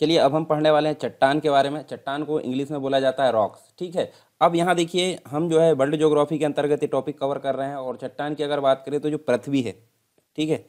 चलिए अब हम पढ़ने वाले हैं चट्टान के बारे में चट्टान को इंग्लिश में बोला जाता है रॉक्स ठीक है अब यहाँ देखिए हम जो है वर्ल्ड जोग्राफी के अंतर्गत ये टॉपिक कवर कर रहे हैं और चट्टान की अगर बात करें तो जो पृथ्वी है ठीक है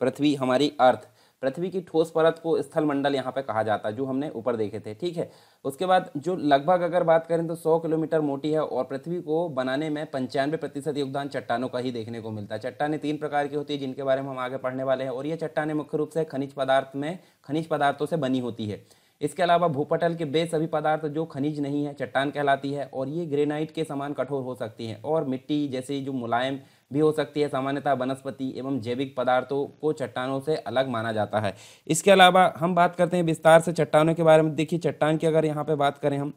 पृथ्वी हमारी अर्थ पृथ्वी की ठोस परत को स्थल मंडल यहाँ पे कहा जाता है जो हमने ऊपर देखे थे ठीक है उसके बाद जो लगभग अगर बात करें तो सौ किलोमीटर मोटी है और पृथ्वी को बनाने में पंचानवे प्रतिशत योगदान चट्टानों का ही देखने को मिलता है चट्टाने तीन प्रकार की होती है जिनके बारे में हम आगे पढ़ने वाले हैं और ये चट्टाने मुख्य रूप से खनिज पदार्थ में खनिज पदार्थों से बनी होती है इसके अलावा भूपटल के बेस सभी पदार्थ जो खनिज नहीं है चट्टान कहलाती है और ये ग्रेनाइट के समान कठोर हो सकती हैं और मिट्टी जैसे जो मुलायम भी हो सकती है सामान्यतः वनस्पति एवं जैविक पदार्थों को चट्टानों से अलग माना जाता है इसके अलावा हम बात करते हैं विस्तार से चट्टानों के बारे में देखिए चट्टान की अगर यहाँ पर बात करें हम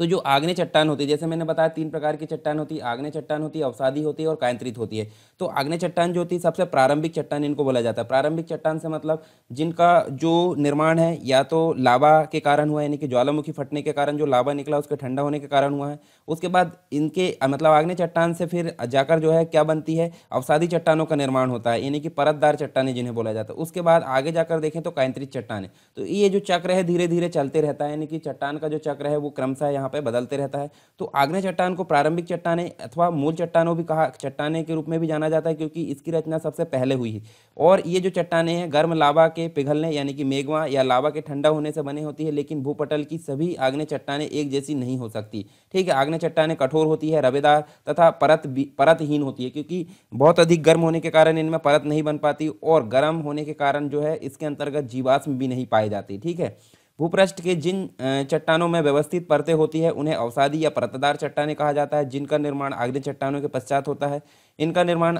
तो जो आग्ने चट्टान होती है जैसे मैंने बताया तीन प्रकार की चट्टान होती है आग्ने चट्टान होती है अवसादी होती है और कायंत्रित होती है तो आग्ने चट्टान जो होती है सबसे प्रारंभिक चट्टान इनको बोला जाता है प्रारंभिक चट्टान से मतलब जिनका जो निर्माण है या तो लावा के कारण हुआ यानी कि ज्वालामुखी फटने के कारण जो लावा निकला उसके ठंडा होने के कारण हुआ है उसके बाद इनके मतलब आग्ने चट्टान से फिर जाकर जो है क्या बनती है अवसादी चट्टानों का निर्माण होता है यानी कि परतदार चट्टाने जिन्हें बोला जाता है उसके बाद आगे जाकर देखें तो कायंत्रित चट्टान तो ये जो चक्र है धीरे धीरे चलते रहता है यानी कि चट्टान का जो चक्र है वो क्रमशः यहाँ पर बदलते रहता है तो आग्नेय चट्टान को प्रारंभिक चट्टाने अथवा मूल चट्टानों भी कहा चट्टाने के रूप में भी जाना जाता है क्योंकि इसकी रचना सबसे पहले हुई है और ये जो चट्टाने हैं गर्म लावा के पिघलने यानी कि मेघवा या लावा के ठंडा होने से बने होती है लेकिन भूपटल की सभी आग्नेय चट्टाने एक जैसी नहीं हो सकती ठीक है आग्नेय चट्टाने कठोर होती है रवेदार तथा परत परतहीन होती है क्योंकि बहुत अधिक गर्म होने के कारण इनमें परत नहीं बन पाती और गर्म होने के कारण जो है इसके अंतर्गत जीवाश्म भी नहीं पाए जाती ठीक है भूपृष्ठ के जिन चट्टानों में व्यवस्थित परतें होती है उन्हें अवसादी या परतदार चट्टाने कहा जाता है जिनका निर्माण आग्नि चट्टानों के पश्चात होता है इनका निर्माण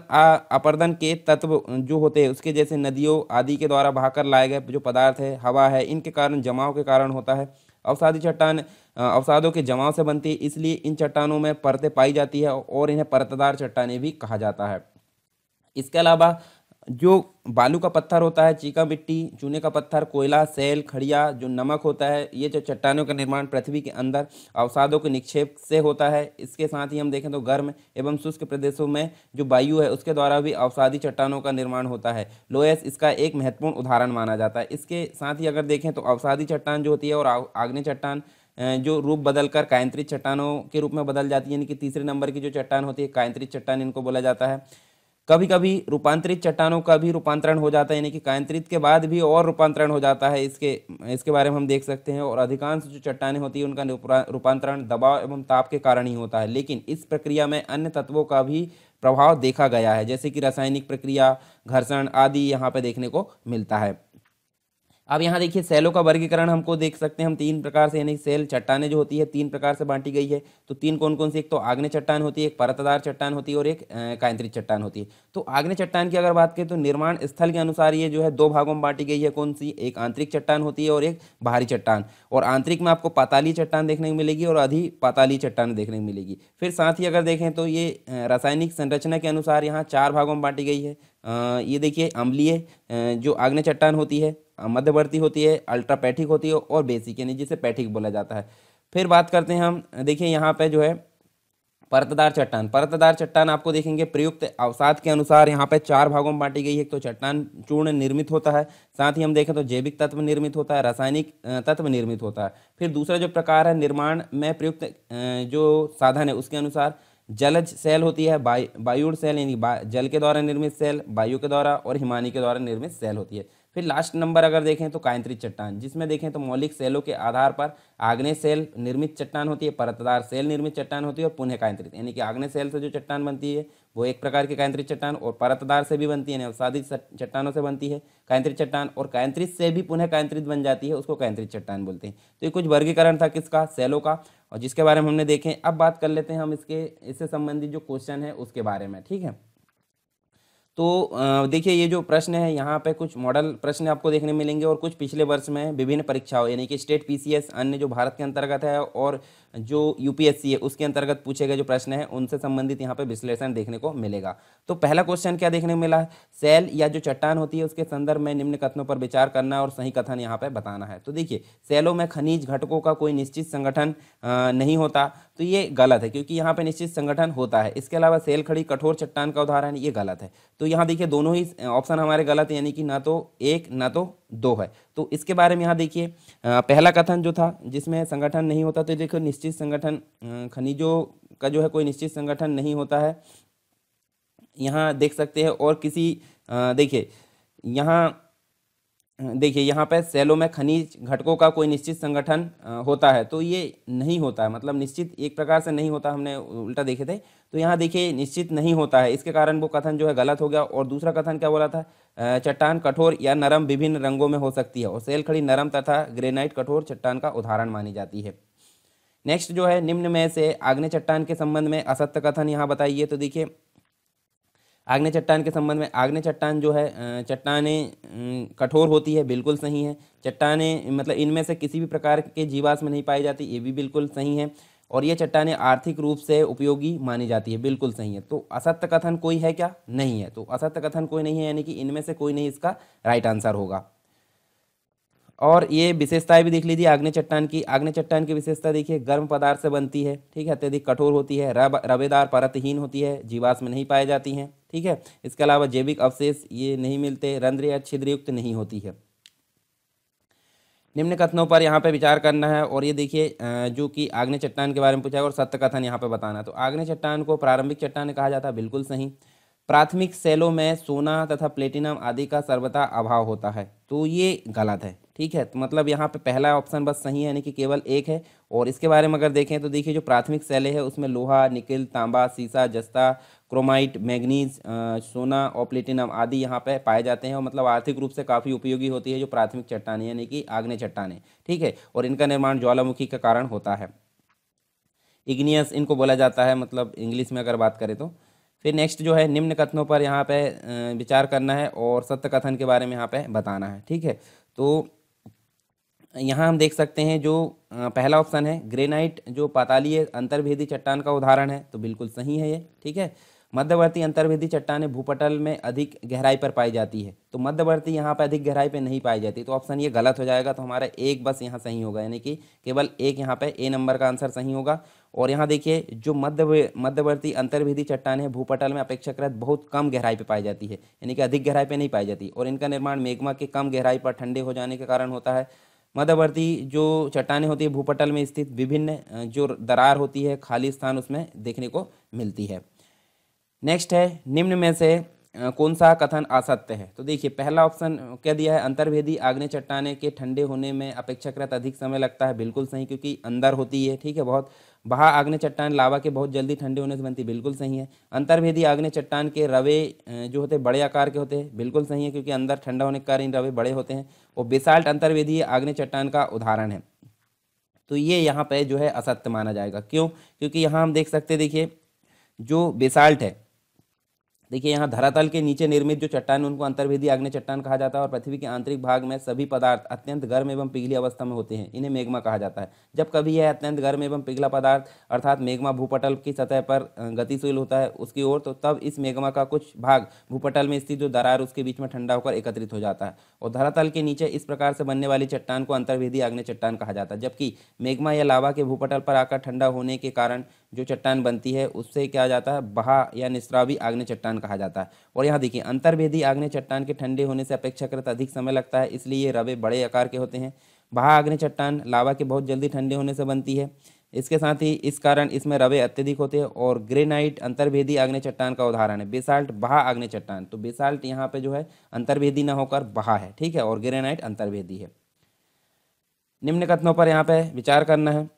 अपर्दन के तत्व जो होते हैं उसके जैसे नदियों आदि के द्वारा बहाकर लाए गए जो पदार्थ है हवा है इनके कारण जमाव के कारण होता है अवसादी चट्टान अवसादों के जमाव से बनती है इसलिए इन चट्टानों में परतें पाई जाती है और इन्हें परतदार चट्टाने भी कहा जाता है इसके अलावा जो बालू का पत्थर होता है चीका मिट्टी चूने का पत्थर कोयला सेल खड़िया जो नमक होता है ये जो चट्टानों का निर्माण पृथ्वी के अंदर अवसादों के निक्षेप से होता है इसके साथ ही हम देखें तो गर्म एवं शुष्क प्रदेशों में जो वायु है उसके द्वारा भी अवसादी चट्टानों का निर्माण होता है लोएस इसका एक महत्वपूर्ण उदाहरण माना जाता है इसके साथ ही अगर देखें तो अवसादी चट्टान जो होती है और आग्नेय चट्टान जो रूप बदलकर कायंत्रित चट्टानों के रूप में बदल जाती है यानी कि तीसरे नंबर की जो चट्टान होती है कायंत्रित चट्टान इनको बोला जाता है कभी कभी रूपांतरित चट्टानों का भी रूपांतरण हो जाता है यानी कि कायंत्रित के बाद भी और रूपांतरण हो जाता है इसके इसके बारे में हम देख सकते हैं और अधिकांश जो चट्टानें होती हैं उनका रूपांतरण दबाव एवं ताप के कारण ही होता है लेकिन इस प्रक्रिया में अन्य तत्वों का भी प्रभाव देखा गया है जैसे कि रासायनिक प्रक्रिया घर्षण आदि यहाँ पर देखने को मिलता है अब यहाँ देखिए सेलों का वर्गीकरण हमको देख सकते हैं हम तीन प्रकार से यानी सेल चट्टाने जो होती है तीन प्रकार से बांटी गई है तो तीन कौन कौन सी एक तो आग्ने चट्टान होती है एक परतदार चट्टान होती है और एक कायंत्रित चट्टान होती है तो आग्ने चट्टान की अगर बात करें तो निर्माण स्थल के अनुसार ये जो है दो भागों में बांटी गई है कौन सी एक आंतरिक चट्टान होती है और एक बाहरी चट्टान और आंतरिक में आपको पाताली चट्टान देखने को मिलेगी और अधि पाताली चट्टान देखने को मिलेगी फिर साथ ही अगर देखें तो ये रासायनिक संरचना के अनुसार यहाँ चार भागों में बांटी गई है ये देखिए अम्लीय जो आग्ने चट्टान होती है मध्यवर्ती होती है पैठिक होती है और बेसिक यानी जिसे पैठिक बोला जाता है फिर बात करते हैं हम देखिए यहाँ पे जो है परतदार चट्टान परतदार चट्टान आपको देखेंगे प्रयुक्त अवसाद के अनुसार यहाँ पे चार भागों में बांटी गई है तो चट्टान चूर्ण निर्मित होता है साथ ही हम देखें तो जैविक तत्व निर्मित होता है रासायनिक तत्व निर्मित होता है फिर दूसरा जो प्रकार है निर्माण में प्रयुक्त जो साधन है उसके अनुसार जलज सेल होती है बाय बायुड़ सेल यानी जल के द्वारा निर्मित सेल वायु के द्वारा और हिमानी के द्वारा निर्मित सेल होती है फिर लास्ट नंबर अगर देखें तो कायंत्रित चट्टान जिसमें देखें तो मौलिक सेलों के आधार पर आग्नेय सेल निर्मित चट्टान होती है परतदार सेल निर्मित चट्टान होती है और पुनः कायंत्रित यानी कि आग्नेय सेल से जो चट्टान बनती है वो एक प्रकार की कायंत्रित चट्टान और परतदार से भी बनती है नवसादी चट्टानों से बनती है कायंत्रित चट्टान और कायंत्रित से भी पुनः कायंत्रित बन जाती है उसको कायंत्रित चट्टान बोलते हैं तो ये कुछ वर्गीकरण था किसका सेलों का और जिसके बारे में हमने देखें अब बात कर लेते हैं हम इसके इससे संबंधित जो क्वेश्चन है उसके बारे में ठीक है तो देखिए ये जो प्रश्न है यहाँ पे कुछ मॉडल प्रश्न आपको देखने मिलेंगे और कुछ पिछले वर्ष में विभिन्न परीक्षाओं यानी कि स्टेट पीसीएस अन्य जो भारत के अंतर्गत है और जो यूपीएससी है उसके अंतर्गत पूछे गए जो प्रश्न हैं उनसे संबंधित यहाँ पे विश्लेषण देखने को मिलेगा तो पहला क्वेश्चन क्या देखने को मिला है सेल या जो चट्टान होती है उसके संदर्भ में निम्न कथनों पर विचार करना और सही कथन यहाँ पे बताना है तो देखिए सेलों में खनिज घटकों का कोई निश्चित संगठन नहीं होता तो ये गलत है क्योंकि यहाँ पर निश्चित संगठन होता है इसके अलावा सेल खड़ी कठोर चट्टान का उदाहरण ये गलत है तो यहाँ देखिए दोनों ही ऑप्शन हमारे गलत यानी कि ना तो एक ना तो दो है तो इसके बारे में यहाँ देखिए पहला कथन जो था जिसमें संगठन नहीं होता तो देखो निश्चित संगठन खनिजों का जो है कोई निश्चित संगठन नहीं होता है यहाँ देख सकते हैं और किसी देखिए यहाँ देखिए यहाँ पर सेलों में खनिज घटकों का कोई निश्चित संगठन होता है तो ये नहीं होता है मतलब निश्चित एक प्रकार से नहीं होता हमने उल्टा देखे थे तो यहाँ देखिए निश्चित नहीं होता है इसके कारण वो कथन जो है गलत हो गया और दूसरा कथन क्या बोला था चट्टान कठोर या नरम विभिन्न रंगों में हो सकती है और सेल खड़ी नरम तथा ग्रेनाइट कठोर चट्टान का उदाहरण मानी जाती है नेक्स्ट जो है निम्न में से आग्ने चट्टान के संबंध में असत्य कथन यहाँ बताइए तो देखिए आग्ने चट्टान के संबंध में आग्ने चट्टान जो है चट्टाने कठोर होती है बिल्कुल सही है चट्टाने मतलब इनमें से किसी भी प्रकार के जीवाश्म नहीं पाई जाती ये भी बिल्कुल सही है और ये चट्टाने आर्थिक रूप से उपयोगी मानी जाती है बिल्कुल सही है तो असत्य कथन कोई है क्या नहीं है तो असत्य कथन कोई नहीं है यानी कि इनमें से कोई नहीं इसका राइट आंसर होगा और ये विशेषताएं भी देख लीजिए आग्ने चट्टान की आग्ने चट्टान की विशेषता देखिए गर्म पदार्थ से बनती है ठीक है अत्यधिक कठोर होती है रब रवेदार परतहीन होती है जीवाश्म नहीं पाई जाती हैं ठीक है इसके अलावा जैविक अवशेष ये नहीं मिलते रंध्र या छिद्रयुक्त नहीं होती है निम्न कथनों पर यहाँ पे विचार करना है और ये देखिए जो कि आग्ने चट्टान के बारे में पूछा है और सत्य कथन यहाँ पे बताना तो आग्ने चट्टान को प्रारंभिक चट्टान कहा जाता है बिल्कुल सही प्राथमिक सेलों में सोना तथा प्लेटिनम आदि का सर्वथा अभाव होता है तो ये गलत है ठीक है तो मतलब यहाँ पे पहला ऑप्शन बस सही है यानी कि केवल एक है और इसके बारे में अगर देखें तो देखिए जो प्राथमिक सेलें है उसमें लोहा निकिल तांबा सीसा जस्ता क्रोमाइट मैग्नीज सोना और प्लेटिनम आदि यहाँ पे पाए जाते हैं और मतलब आर्थिक रूप से काफ़ी उपयोगी होती है जो प्राथमिक चट्टाने यानी कि आग्नेय चट्टाने ठीक है और इनका निर्माण ज्वालामुखी का कारण होता है इग्नियस इनको बोला जाता है मतलब इंग्लिश में अगर बात करें तो फिर नेक्स्ट जो है निम्न कथनों पर यहाँ पे विचार करना है और सत्य कथन के बारे में यहाँ पे बताना है ठीक है तो यहाँ हम देख सकते हैं जो पहला ऑप्शन है ग्रेनाइट जो पातालीय अंतर्भेदी चट्टान का उदाहरण है तो बिल्कुल सही है ये ठीक है मध्यवर्ती अंतर्वेदी चट्टानें भूपटल में अधिक गहराई पर पाई जाती है तो मध्यवर्ती यहाँ पर अधिक गहराई पर नहीं पाई जाती तो ऑप्शन ये गलत हो जाएगा तो हमारा एक बस यहाँ सही होगा यानी कि केवल एक यहाँ पर ए नंबर का आंसर सही होगा और यहाँ देखिए जो मध्य मध्यवर्ती अंतर्भेदी चट्टानें भूपटल में अपेक्षाकृत बहुत कम गहराई पर पाई जाती है यानी कि अधिक गहराई पर नहीं पाई जाती और इनका निर्माण मेघमा के कम गहराई पर ठंडे हो जाने के कारण होता है मध्यवर्ती जो चट्टाने होती है भूपटल में स्थित विभिन्न जो दरार होती है खाली स्थान उसमें देखने को मिलती है नेक्स्ट है निम्न में से कौन सा कथन असत्य है तो देखिए पहला ऑप्शन क्या दिया है अंतर्भेदी आग्ने चट्टाने के ठंडे होने में अपेक्षाकृत अधिक समय लगता है बिल्कुल सही क्योंकि अंदर होती है ठीक है बहुत बाहर आग्ने चट्टान लावा के बहुत जल्दी ठंडे होने से बनती बिल्कुल सही है अंतर्भेदी आग्ने चट्टान के रवे जो होते बड़े आकार के होते हैं बिल्कुल सही है क्योंकि अंदर ठंडा होने के कारण रवे बड़े होते हैं और बेसाल्ट अंतर्वेदी आग्ने चट्टान का उदाहरण है तो ये यहाँ पर जो है असत्य माना जाएगा क्यों क्योंकि यहाँ हम देख सकते देखिए जो बेसाल्ट है देखिए यहाँ धरातल के नीचे निर्मित जो चट्टान उनको अंतर्भेदी आग्नेय चट्टान कहा जाता है और पृथ्वी के आंतरिक भाग में सभी पदार्थ अत्यंत गर्म एवं पिघली अवस्था में होते हैं इन्हें मेघमा कहा जाता है जब कभी यह अत्यंत गर्म एवं पिघला पदार्थ अर्थात मेघमा भूपटल की सतह पर गतिशील होता है उसकी ओर तो तब इस मेघमा का कुछ भाग भूपटल में स्थित जो दरार उसके बीच में ठंडा होकर एकत्रित हो जाता है और धरातल के नीचे इस प्रकार से बनने वाली चट्टान को अंतर्भेदी आग्नेय चट्टान कहा जाता है जबकि मेघमा या लावा के भूपटल पर आकर ठंडा होने के कारण जो चट्टान बनती है उससे क्या जाता है बहा या निस्रावी आग्नेय चट्टान कहा जाता है और यहाँ देखिए अंतर्भेदी आग्नेय चट्टान के ठंडे होने से अपेक्षाकृत अधिक समय लगता है इसलिए ये रवे बड़े आकार के होते हैं बहा आग्नेय चट्टान लावा के बहुत जल्दी ठंडे होने से बनती है इसके साथ ही इस कारण इसमें रवे अत्यधिक होते हैं और ग्रेनाइट अंतर्भेदी आग्नेय चट्टान का उदाहरण है बेसाल्ट बहा आग्नेय चट्टान तो बेसाल्ट यहाँ पे जो है अंतर्भेदी ना होकर बहा है ठीक है और ग्रेनाइट अंतर्भेदी है निम्न कथनों पर यहाँ पे विचार करना है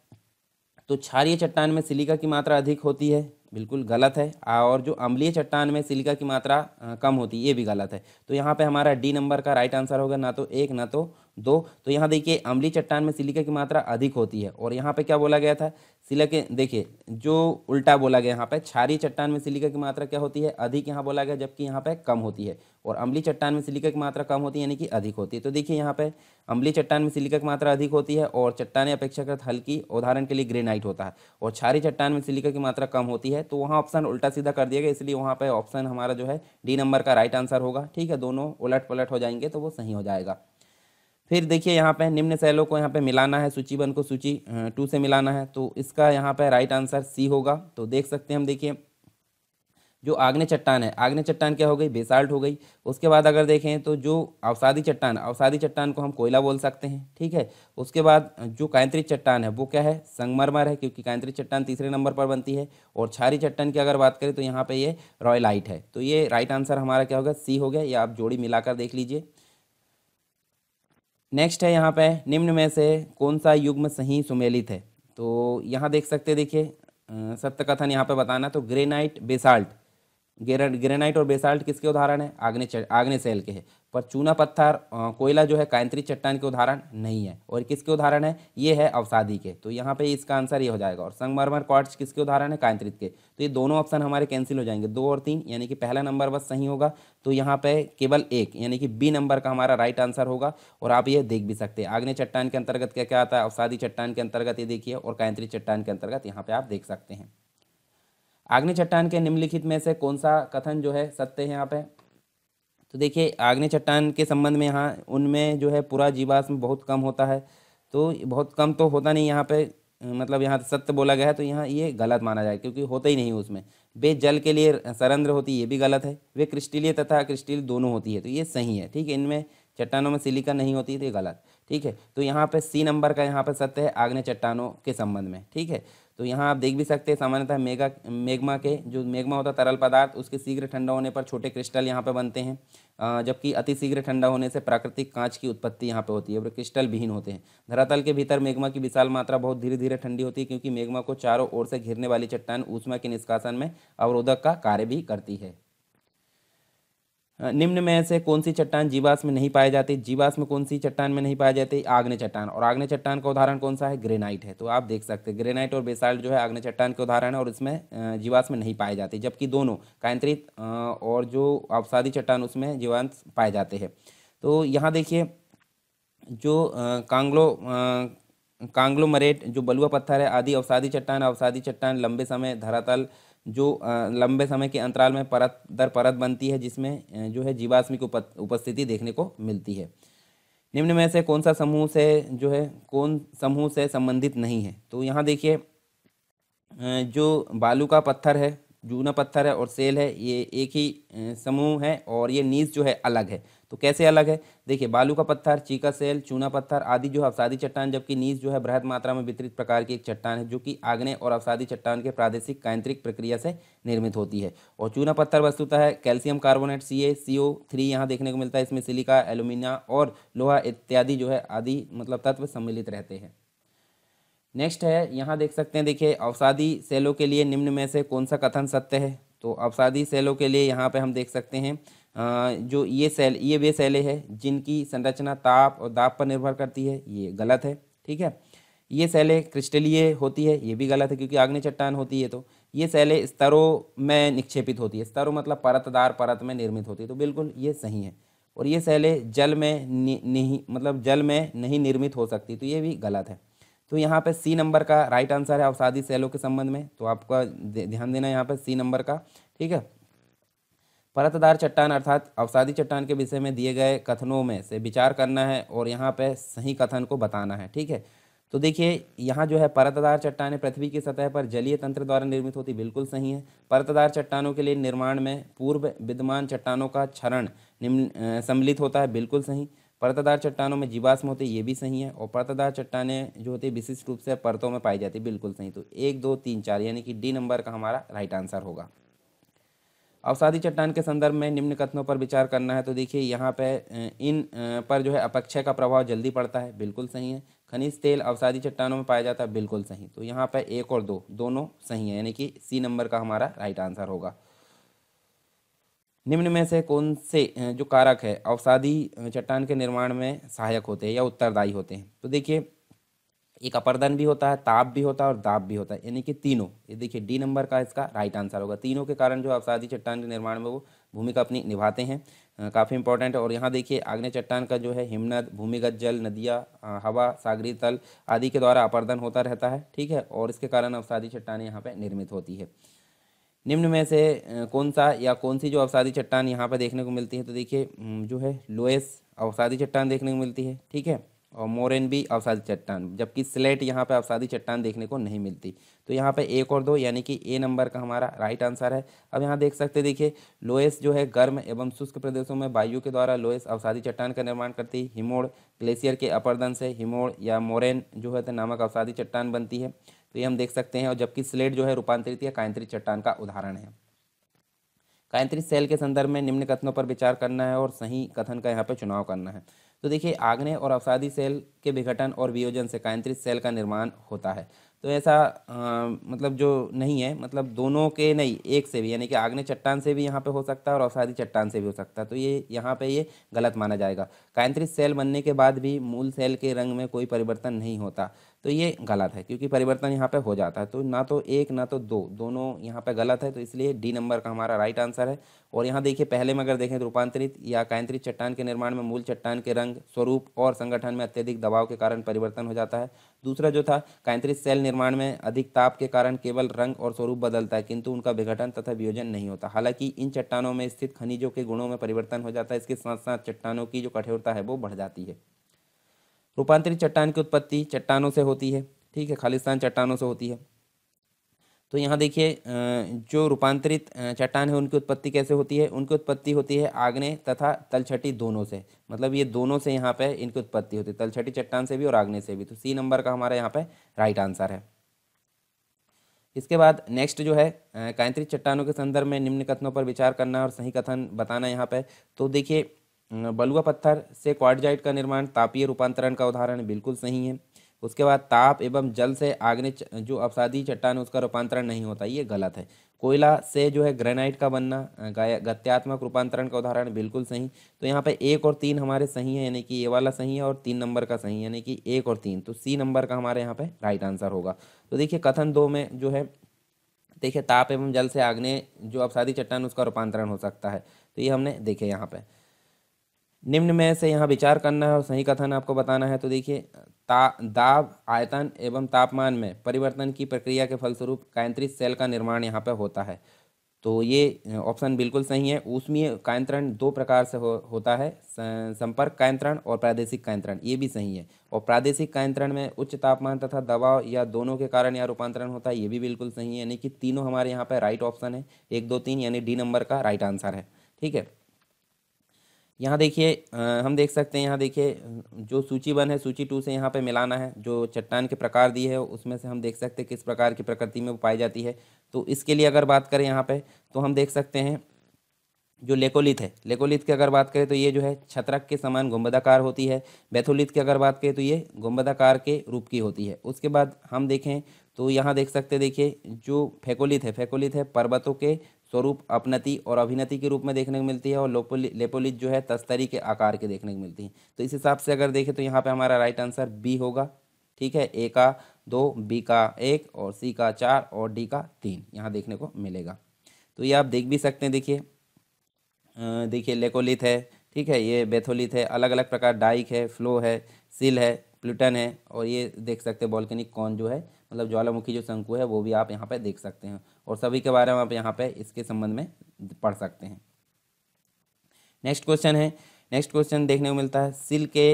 तो क्षारीय चट्टान में सिलिका की मात्रा अधिक होती है बिल्कुल गलत है और जो अम्लीय चट्टान में सिलिका की मात्रा कम होती है ये भी गलत है तो यहाँ पे हमारा डी नंबर का राइट आंसर होगा ना तो एक ना तो दो तो यहाँ देखिए अम्ली चट्टान में सिलिका की मात्रा अधिक होती है और यहाँ पे क्या बोला गया था सिलिके देखिए जो उल्टा बोला गया यहाँ पे छारी चट्टान में सिलिका की मात्रा क्या होती है अधिक यहाँ बोला गया जबकि यहाँ पे कम होती है और अम्ली चट्टान में सिलिका की मात्रा कम होती है यानी कि अधिक होती है तो देखिए यहाँ पे अम्ली चट्टान में सिलिका की मात्रा अधिक होती है और चट्टाने अपेक्षाकृत हल्की उदाहरण के लिए ग्रेनाइट होता है और छारी चट्टान में सिलिका की मात्रा कम होती है तो वहाँ ऑप्शन उल्टा सीधा कर दिया गया इसलिए वहाँ पर ऑप्शन हमारा जो है डी नंबर का राइट आंसर होगा ठीक है दोनों उलट पलट हो जाएंगे तो वो सही हो जाएगा फिर देखिए यहाँ पे निम्न सेलों को यहाँ पे मिलाना है सूची वन को सूची टू से मिलाना है तो इसका यहाँ पे राइट आंसर सी होगा तो देख सकते हैं हम देखिए जो आग्ने चट्टान है आग्ने चट्टान क्या हो गई बेसाल्ट हो गई उसके बाद अगर देखें तो जो अवसादी चट्टान अवसादी चट्टान को हम कोयला बोल सकते हैं ठीक है उसके बाद जो कायंत्रिक चट्टान है वो क्या है संगमरमर है क्योंकि कायंत्रिक चट्टान तीसरे नंबर पर बनती है और छारी चट्टान की अगर बात करें तो यहाँ पर ये रॉयलाइट है तो ये राइट आंसर हमारा क्या होगा सी हो गया या आप जोड़ी मिलाकर देख लीजिए नेक्स्ट है यहाँ पे निम्न में से कौन सा युग्म सही सुमेलित है तो यहाँ देख सकते देखिए सत्य कथन यहाँ पे बताना तो ग्रेनाइट बेसाल्ट ग्रेनाइट और बेसाल्ट किसके उदाहरण है आग्ने आग्ने सेल के है पर चूना पत्थर कोयला जो है कायंत्री चट्टान के उदाहरण नहीं है और किसके उदाहरण है ये है अवसादी के तो यहाँ पे इसका आंसर ये हो जाएगा और संगमरमर क्वार्ट्स किसके उदाहरण है कायंत्रित के तो ये दोनों ऑप्शन हमारे कैंसिल हो जाएंगे दो और तीन यानी कि पहला नंबर बस सही होगा तो यहाँ पे केवल एक यानी कि बी नंबर का हमारा राइट आंसर होगा और आप ये देख भी सकते हैं आग्ने चट्टान के अंतर्गत क्या क्या आता है अवसादी चट्टान के अंतर्गत ये देखिए और कायंत्री चट्टान के अंतर्गत यहाँ पर आप देख सकते हैं आग्नि चट्टान के निम्नलिखित में से कौन सा कथन जो है सत्य है यहाँ पे तो देखिए आग्नि चट्टान के संबंध में यहाँ उनमें जो है पूरा जीवाश्म बहुत कम होता है तो बहुत कम तो होता नहीं यहाँ पे मतलब यहाँ सत्य बोला गया है तो यहाँ ये गलत माना जाए क्योंकि होता ही नहीं उसमें वे जल के लिए सरंद्र होती है ये भी गलत है वे क्रिस्टीलिय तथा क्रिस्टिल दोनों होती है तो ये सही है ठीक है इनमें चट्टानों में सिलिका नहीं होती तो ये गलत ठीक है तो यहाँ पे सी नंबर का यहाँ पे सत्य है आग्नेय चट्टानों के संबंध में ठीक है तो यहाँ आप देख भी सकते हैं सामान्यतः मेगा मेगमा के जो मेगमा होता है तरल पदार्थ उसके शीघ्र ठंडा होने पर छोटे क्रिस्टल यहाँ पर बनते हैं जबकि अति शीघ्र ठंडा होने से प्राकृतिक कांच की उत्पत्ति यहाँ पर होती है और क्रिस्टल विहीन होते हैं धरातल के भीतर मेघमा की विशाल मात्रा बहुत धीरे धीरे ठंडी होती है क्योंकि मेघमा को चारों ओर से घिरने वाली चट्टान ऊष्मा के निष्कासन में अवरोधक का कार्य भी करती है निम्न में से कौन सी चट्टान जीवास में नहीं पाई जाती जीवास में कौन सी चट्टान में नहीं पाई जाती आग्ने चट्टान और आग्ने चट्टान का उदाहरण कौन सा है ग्रेनाइट है तो आप देख सकते हैं ग्रेनाइट और बेसाल्ट जो है आग्ने चट्टान के उदाहरण है और इसमें जीवास में नहीं पाए जाते जबकि दोनों कायंत्रित और जो अवसादी चट्टान उसमें जीवांश पाए जाते हैं तो यहाँ देखिए जो कांग्लो कांग्लोमरेट जो बलुआ पत्थर है आदि अवसादी चट्टान अवसादी चट्टान लंबे समय धरातल जो लंबे समय के अंतराल में परत दर परत बनती है जिसमें जो है जीवाश्म की उपस्थिति देखने को मिलती है निम्न में से कौन सा समूह से जो है कौन समूह से संबंधित नहीं है तो यहाँ देखिए जो बालू का पत्थर है जूना पत्थर है और सेल है ये एक ही समूह है और ये नीज जो है अलग है तो कैसे अलग है देखिए बालू का पत्थर चीका सेल चूना पत्थर आदि जो है अवसादी चट्टान जबकि नीज जो है बृहद मात्रा में वितरित प्रकार की एक चट्टान है जो कि आग्नेय और अवसादी चट्टान के प्रादेशिक कांत्रिक प्रक्रिया से निर्मित होती है और चूना पत्थर वस्तुतः है calcium carbonate C A C O three यहाँ देखने को मिलता है इसमें सिलिका एल्यूमिनिया और लोहा इत्यादि जो है आदि मतलब तत्व सम्मिलित रहते हैं नेक्स्ट है यहाँ देख सकते हैं देखिए अवसादी सेलों के लिए निम्न में से कौन सा कथन सत्य है तो अवसादी सेलों के लिए यहाँ पे हम देख सकते हैं जो ये सेल ये वे सेलें हैं जिनकी संरचना ताप और दाब पर निर्भर करती है ये गलत है ठीक है ये सेलें क्रिस्टलीय होती है ये भी गलत है क्योंकि आग्नि चट्टान होती है तो ये सेलें स्तरों में निक्षेपित होती है स्तरों मतलब परतदार परत में निर्मित होती है तो बिल्कुल ये सही है और ये सेलें जल में नहीं मतलब जल में नहीं निर्मित हो सकती तो ये भी गलत है तो यहाँ पर सी नंबर का राइट आंसर है अवसादी सेलों के संबंध में तो आपका ध्यान देना यहाँ पर सी नंबर का ठीक है परतदार चट्टान अर्थात अवसादी चट्टान के विषय में दिए गए कथनों में से विचार करना है और यहाँ पे सही कथन को बताना है ठीक है तो देखिए यहाँ जो है परतदार चट्टानें पृथ्वी की सतह पर जलीय तंत्र द्वारा निर्मित होती बिल्कुल सही है परतदार चट्टानों के लिए निर्माण में पूर्व विद्यमान चट्टानों का क्षरण निम्न सम्मिलित होता है बिल्कुल सही परतदार चट्टानों में जीवाश्म होते ये भी सही है और परतदार चट्टानें जो होती है विशिष्ट रूप से परतों में पाई जाती बिल्कुल सही तो एक दो तीन चार यानी कि डी नंबर का हमारा राइट आंसर होगा अवसादी चट्टान के संदर्भ में निम्न कथनों पर विचार करना है तो देखिए यहाँ पे इन पर जो है अपक्षय का प्रभाव जल्दी पड़ता है बिल्कुल सही है खनिज तेल अवसादी चट्टानों में पाया जाता है बिल्कुल सही तो यहाँ पे एक और दो दोनों सही है यानी कि सी नंबर का हमारा राइट आंसर होगा निम्न में से कौन से जो कारक है अवसादी चट्टान के निर्माण में सहायक होते हैं या उत्तरदायी होते हैं तो देखिए एक अपरदन भी होता है ताप भी होता है और दाप भी होता है यानी कि तीनों ये देखिए डी नंबर का इसका राइट आंसर होगा तीनों के कारण जो अवसादी चट्टान के निर्माण में वो भूमिका अपनी निभाते हैं काफ़ी इंपॉर्टेंट है और यहाँ देखिए आग्नेय चट्टान का जो है हिमनद भूमिगत जल नदियाँ हवा सागरी तल आदि के द्वारा अपरदन होता रहता है ठीक है और इसके कारण अवसादी चट्टान यहाँ पर निर्मित होती है निम्न में से कौन सा या कौन सी जो अवसादी चट्टान यहाँ पर देखने को मिलती है तो देखिए जो है लोएस अवसादी चट्टान देखने को मिलती है ठीक है और मोरेनबी अवसादी चट्टान जबकि स्लेट यहाँ पे अवसादी चट्टान देखने को नहीं मिलती तो यहाँ पे एक और दो यानी कि ए नंबर का हमारा राइट आंसर है अब यहाँ देख सकते देखिए लोएस जो है गर्म एवं शुष्क प्रदेशों में वायु के द्वारा लोएस अवसादी चट्टान का निर्माण करती हिमोड़ ग्लेशियर के अपरदन से हिमोड़ या मोरेन जो है तो नामक अवसादी चट्टान बनती है तो ये हम देख सकते हैं और जबकि स्लेट जो है रूपांतरित या कायंत्रित चट्टान का उदाहरण है कायंत्रित सेल के संदर्भ में निम्न कथनों पर विचार करना है और सही कथन का यहाँ पर चुनाव करना है तो देखिए आग्नेय और अवसादी सेल के विघटन और वियोजन से कायंत्रित सेल का निर्माण होता है तो ऐसा आ, मतलब जो नहीं है मतलब दोनों के नहीं एक से भी यानी कि आग्नेय चट्टान से भी यहाँ पे हो सकता है और अवसादी चट्टान से भी हो सकता है तो ये यहाँ पे ये गलत माना जाएगा कायंत्रित सेल बनने के बाद भी मूल सेल के रंग में कोई परिवर्तन नहीं होता तो ये गलत है क्योंकि परिवर्तन यहाँ पे हो जाता है तो ना तो एक ना तो दो दोनों यहाँ पे गलत है तो इसलिए डी नंबर का हमारा राइट आंसर है और यहाँ देखिए पहले में अगर देखें तो रूपांतरित या कायंत्रित चट्टान के निर्माण में मूल चट्टान के रंग स्वरूप और संगठन में अत्यधिक दबाव के कारण परिवर्तन हो जाता है दूसरा जो था कायंत्रित सेल निर्माण में अधिक ताप के कारण केवल रंग और स्वरूप बदलता है किंतु उनका विघटन तथा वियोजन नहीं होता हालांकि इन चट्टानों में स्थित खनिजों के गुणों में परिवर्तन हो जाता है इसके साथ साथ चट्टानों की जो कठोरता है वो बढ़ जाती है रूपांतरित चट्टान की उत्पत्ति चट्टानों से होती है ठीक है खालिस्तान चट्टानों से होती है तो यहाँ देखिए जो रूपांतरित चट्टान है उनकी उत्पत्ति कैसे होती है उनकी उत्पत्ति होती है आग्ने तथा तलछटी दोनों से मतलब ये दोनों से यहाँ पे इनकी उत्पत्ति होती है तलछटी चट्टान से भी और आग्ने से भी तो सी नंबर का हमारा यहाँ पे राइट आंसर है इसके बाद नेक्स्ट जो है कायंत्रित चट्टानों के संदर्भ में निम्न कथनों पर विचार करना और सही कथन बताना यहाँ पर तो देखिए बलुआ पत्थर से क्वाडजाइट का निर्माण तापीय रूपांतरण का उदाहरण बिल्कुल सही है उसके बाद ताप एवं जल से आग्ने जो अवसादी चट्टान है उसका रूपांतरण नहीं होता ये गलत है कोयला से जो है ग्रेनाइट का बनना गत्यात्मक रूपांतरण का उदाहरण बिल्कुल सही तो यहाँ पे एक और तीन हमारे सही है यानी कि ये वाला सही है और तीन नंबर का सही है यानी कि एक और तीन तो सी नंबर का हमारे यहाँ पे राइट आंसर होगा तो देखिए कथन दो में जो है देखिए ताप एवं जल से आग्ने जो अवसादी चट्टान उसका रूपांतरण हो सकता है तो ये हमने देखे यहाँ पर निम्न में से यहाँ विचार करना है और सही कथन आपको बताना है तो देखिए ता दाब आयतन एवं तापमान में परिवर्तन की प्रक्रिया के फलस्वरूप कायंत्रित सेल का निर्माण यहाँ पर होता है तो ये ऑप्शन बिल्कुल सही है ऊष्मीय कायंत्रण दो प्रकार से हो, होता है संपर्क कायंत्रण और प्रादेशिक कायंत्रण ये भी सही है और प्रादेशिक कायंत्रण में उच्च तापमान तथा दबाव या दोनों के कारण या रूपांतरण होता है ये भी बिल्कुल सही है यानी कि तीनों हमारे यहाँ पर राइट ऑप्शन है एक दो तीन यानी डी नंबर का राइट आंसर है ठीक है यहाँ देखिए हम देख सकते हैं यहाँ देखिए जो सूची वन है सूची टू से यहाँ पे मिलाना है जो चट्टान के प्रकार दी है उसमें से हम देख सकते हैं किस प्रकार की प्रकृति में वो पाई जाती है तो इसके लिए अगर बात करें यहाँ पे तो हम देख सकते हैं जो लेकोलिथ है लेकोलिथ की अगर बात करें तो ये जो है छत्रक के समान गुम्बदाकार होती है बैथोलिथ की अगर बात करें तो ये गुम्बदाकार के रूप की होती है उसके बाद हम देखें तो यहाँ देख सकते देखिए जो फेकोलिथ है फेकोलिथ है पर्वतों के स्वरूप अपनति और अभिनति के रूप में देखने को मिलती है और लोपोलि लेपोलिज जो है तस्तरी के आकार के देखने को मिलती है तो इस हिसाब से अगर देखें तो यहाँ पे हमारा राइट आंसर बी होगा ठीक है ए का दो बी का एक और सी का चार और डी का तीन यहाँ देखने को मिलेगा तो ये आप देख भी सकते हैं देखिए देखिए लेकोलिथ है ठीक है ये बेथोलिथ है अलग अलग प्रकार डाइक है फ्लो है सिल है प्लूटन है और ये देख सकते हैं बॉल्कनिक कौन जो है मतलब ज्वालामुखी जो शंकु है वो भी आप यहाँ पर देख सकते हैं और सभी के बारे में आप यहाँ पे इसके संबंध में पढ़ सकते हैं नेक्स्ट क्वेश्चन है नेक्स्ट क्वेश्चन देखने को मिलता है सिल के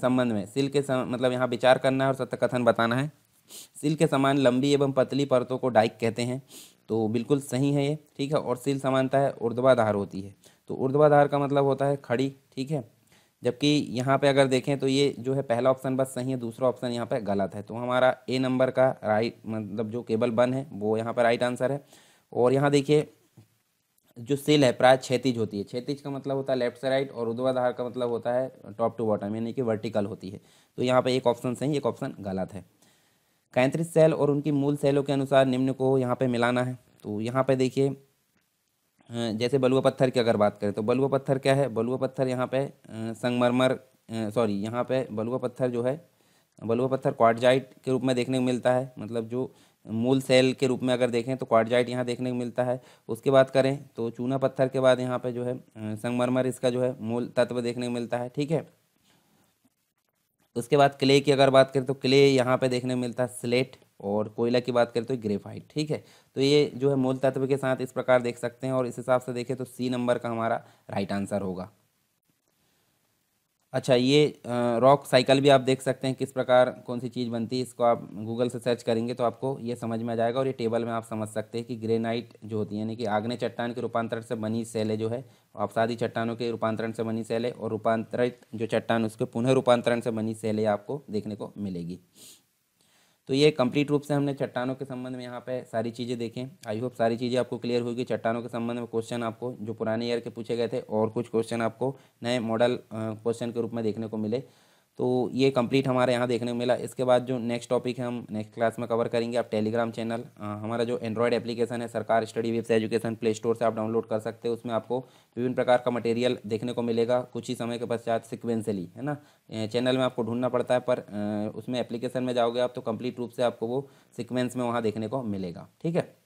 संबंध में सिल के सम, मतलब यहाँ विचार करना है और सत्य कथन बताना है सिल के समान लंबी एवं पतली परतों को डाइक कहते हैं तो बिल्कुल सही है ये ठीक है और सिल समानता है ऊर्ध्वाधार होती है तो ऊर्ध्वाधार का मतलब होता है खड़ी ठीक है जबकि यहाँ पे अगर देखें तो ये जो है पहला ऑप्शन बस सही है दूसरा ऑप्शन यहाँ पे गलत है तो हमारा ए नंबर का राइट मतलब जो केबल बन है वो यहाँ पर राइट आंसर है और यहाँ देखिए जो सेल है प्राय क्षैतिज होती है क्षैतिज का मतलब होता है लेफ्ट से राइट और ऊर्ध्वाधार का मतलब होता है टॉप टू बॉटम यानी कि वर्टिकल होती है तो यहाँ पर एक ऑप्शन सही एक ऑप्शन गलत है कैंतरिस सेल और उनकी मूल सेलों के अनुसार निम्न को यहाँ पर मिलाना है तो यहाँ पर देखिए जैसे बलुआ पत्थर की अगर बात करें तो बलुआ पत्थर क्या है बलुआ पत्थर यहाँ पे संगमरमर सॉरी यहाँ पे बलुआ पत्थर जो है बलुआ पत्थर क्वाडजाइट के रूप में देखने को मिलता है मतलब जो मूल सेल के रूप में अगर देखें तो क्वाडजाइट यहाँ देखने को मिलता है उसके बाद करें तो चूना पत्थर के बाद यहाँ पर जो है संगमरमर इसका जो है मूल तत्व देखने को मिलता है ठीक है उसके बाद क्ले की अगर बात करें तो क्ले यहाँ पे देखने मिलता है स्लेट और कोयला की बात करें तो ग्रेफाइट ठीक है तो ये जो है मूल तत्व के साथ इस प्रकार देख सकते हैं और इस हिसाब से देखें तो सी नंबर का हमारा राइट आंसर होगा अच्छा ये रॉक साइकिल भी आप देख सकते हैं किस प्रकार कौन सी चीज़ बनती है इसको आप गूगल से सर्च करेंगे तो आपको ये समझ में आ जाएगा और ये टेबल में आप समझ सकते हैं कि ग्रेनाइट जो होती है यानी कि आग्ने चट्टान के रूपांतरण से बनी सेलें जो है आप सादी चट्टानों के रूपांतरण से बनी सेलें और रूपांतरित जो चट्टान उसके पुनः रूपांतरण से बनी सेलें आपको देखने को मिलेगी तो ये कंप्लीट रूप से हमने चट्टानों के संबंध में यहाँ पे सारी चीज़ें देखें आई होप सारी चीज़ें आपको क्लियर होगी चट्टानों के संबंध में क्वेश्चन आपको जो पुराने ईयर के पूछे गए थे और कुछ क्वेश्चन आपको नए मॉडल क्वेश्चन के रूप में देखने को मिले तो ये कंप्लीट हमारे यहाँ देखने को मिला इसके बाद जो नेक्स्ट टॉपिक है हम नेक्स्ट क्लास में कवर करेंगे आप टेलीग्राम चैनल हमारा जो एंड्रॉयड एप्लीकेशन है सरकार study webs education Play Store से आप डाउनलोड कर सकते हैं उसमें आपको विभिन्न प्रकार का मटेरियल देखने को मिलेगा कुछ ही समय के पश्चात सिक्वेंसली है ना चैनल में आपको ढूंढना पड़ता है पर उसमें एप्लीकेशन में जाओगे आप तो कम्प्लीट रूप से आपको वो सिक्वेंस में वहाँ देखने को मिलेगा ठीक है